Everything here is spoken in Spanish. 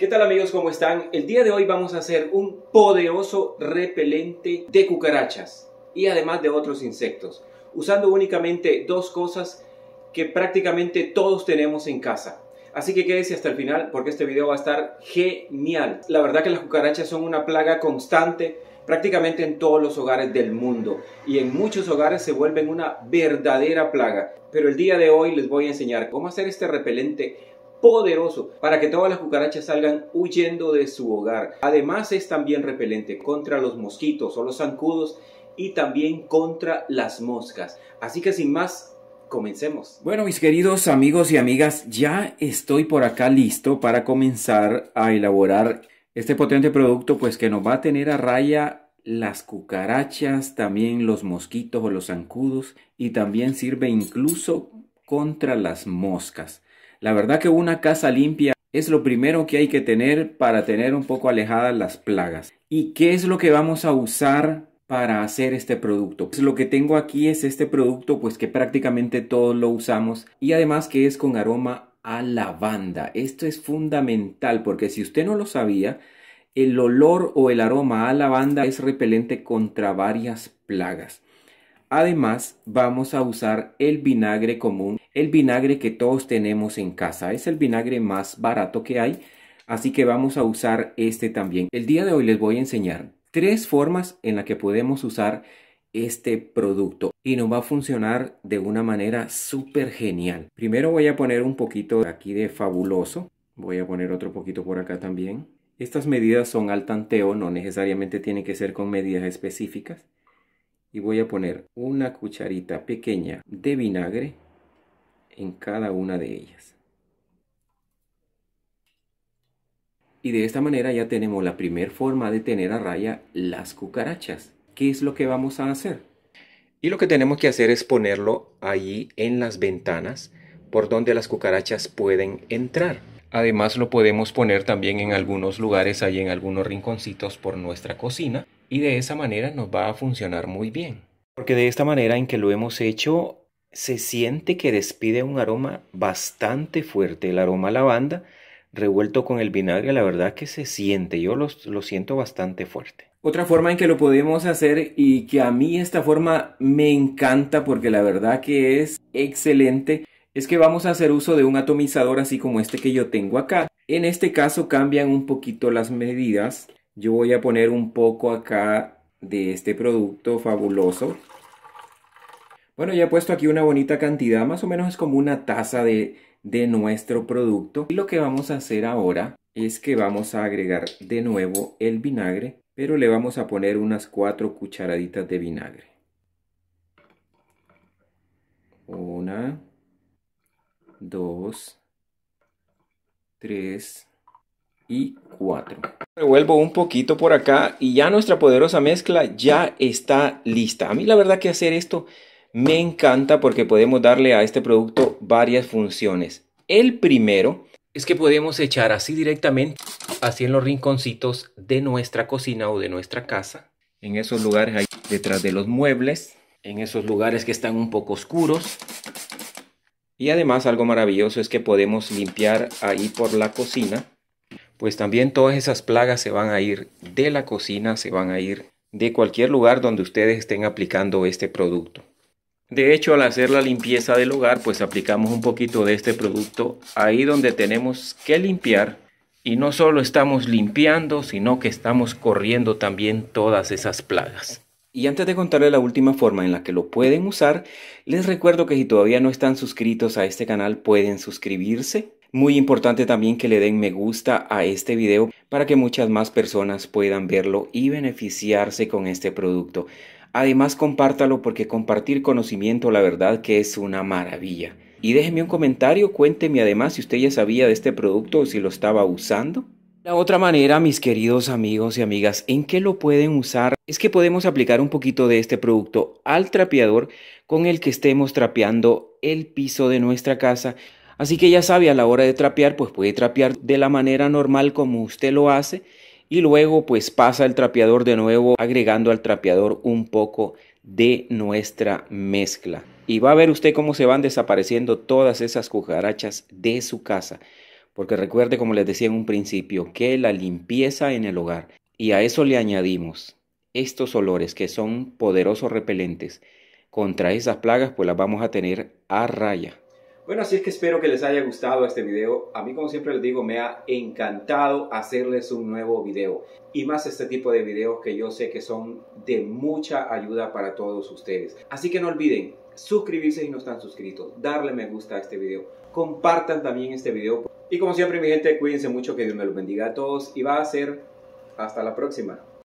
¿Qué tal amigos? ¿Cómo están? El día de hoy vamos a hacer un poderoso repelente de cucarachas y además de otros insectos, usando únicamente dos cosas que prácticamente todos tenemos en casa. Así que quédese hasta el final porque este video va a estar genial. La verdad que las cucarachas son una plaga constante prácticamente en todos los hogares del mundo y en muchos hogares se vuelven una verdadera plaga. Pero el día de hoy les voy a enseñar cómo hacer este repelente poderoso para que todas las cucarachas salgan huyendo de su hogar. Además es también repelente contra los mosquitos o los zancudos y también contra las moscas. Así que sin más, comencemos. Bueno, mis queridos amigos y amigas, ya estoy por acá listo para comenzar a elaborar este potente producto, pues que nos va a tener a raya las cucarachas, también los mosquitos o los zancudos y también sirve incluso contra las moscas. La verdad que una casa limpia es lo primero que hay que tener para tener un poco alejadas las plagas. ¿Y qué es lo que vamos a usar para hacer este producto? Pues lo que tengo aquí es este producto pues que prácticamente todos lo usamos y además que es con aroma a lavanda. Esto es fundamental porque si usted no lo sabía, el olor o el aroma a lavanda es repelente contra varias plagas. Además, vamos a usar el vinagre común el vinagre que todos tenemos en casa. Es el vinagre más barato que hay, así que vamos a usar este también. El día de hoy les voy a enseñar tres formas en las que podemos usar este producto y nos va a funcionar de una manera súper genial. Primero voy a poner un poquito aquí de fabuloso. Voy a poner otro poquito por acá también. Estas medidas son al tanteo, no necesariamente tienen que ser con medidas específicas. Y voy a poner una cucharita pequeña de vinagre en cada una de ellas. Y de esta manera ya tenemos la primer forma de tener a raya las cucarachas. ¿Qué es lo que vamos a hacer? Y lo que tenemos que hacer es ponerlo allí en las ventanas por donde las cucarachas pueden entrar. Además lo podemos poner también en algunos lugares, ahí en algunos rinconcitos por nuestra cocina y de esa manera nos va a funcionar muy bien. Porque de esta manera en que lo hemos hecho se siente que despide un aroma bastante fuerte, el aroma a lavanda revuelto con el vinagre, la verdad que se siente, yo lo, lo siento bastante fuerte. Otra forma en que lo podemos hacer y que a mí esta forma me encanta porque la verdad que es excelente es que vamos a hacer uso de un atomizador así como este que yo tengo acá. En este caso cambian un poquito las medidas. Yo voy a poner un poco acá de este producto fabuloso bueno, ya he puesto aquí una bonita cantidad, más o menos es como una taza de, de nuestro producto. Y lo que vamos a hacer ahora es que vamos a agregar de nuevo el vinagre, pero le vamos a poner unas cuatro cucharaditas de vinagre. Una, dos, tres y cuatro. Revuelvo un poquito por acá y ya nuestra poderosa mezcla ya está lista. A mí la verdad que hacer esto me encanta porque podemos darle a este producto varias funciones. El primero es que podemos echar así directamente, así en los rinconcitos de nuestra cocina o de nuestra casa, en esos lugares ahí detrás de los muebles, en esos lugares que están un poco oscuros. Y además algo maravilloso es que podemos limpiar ahí por la cocina, pues también todas esas plagas se van a ir de la cocina, se van a ir de cualquier lugar donde ustedes estén aplicando este producto. De hecho, al hacer la limpieza del hogar, pues aplicamos un poquito de este producto ahí donde tenemos que limpiar. Y no solo estamos limpiando, sino que estamos corriendo también todas esas plagas. Y antes de contarles la última forma en la que lo pueden usar, les recuerdo que si todavía no están suscritos a este canal pueden suscribirse. Muy importante también que le den me gusta a este video para que muchas más personas puedan verlo y beneficiarse con este producto. Además, compártalo porque compartir conocimiento, la verdad que es una maravilla. Y déjeme un comentario, cuénteme además si usted ya sabía de este producto o si lo estaba usando. La otra manera, mis queridos amigos y amigas, en que lo pueden usar es que podemos aplicar un poquito de este producto al trapeador con el que estemos trapeando el piso de nuestra casa. Así que ya sabe, a la hora de trapear, pues puede trapear de la manera normal como usted lo hace y luego pues pasa el trapeador de nuevo agregando al trapeador un poco de nuestra mezcla. Y va a ver usted cómo se van desapareciendo todas esas cucarachas de su casa. Porque recuerde, como les decía en un principio, que la limpieza en el hogar, y a eso le añadimos estos olores que son poderosos repelentes, contra esas plagas pues las vamos a tener a raya. Bueno, así es que espero que les haya gustado este video. A mí, como siempre les digo, me ha encantado hacerles un nuevo video. Y más este tipo de videos que yo sé que son de mucha ayuda para todos ustedes. Así que no olviden suscribirse si no están suscritos, darle me gusta a este video, compartan también este video. Y como siempre, mi gente, cuídense mucho, que Dios me los bendiga a todos y va a ser hasta la próxima.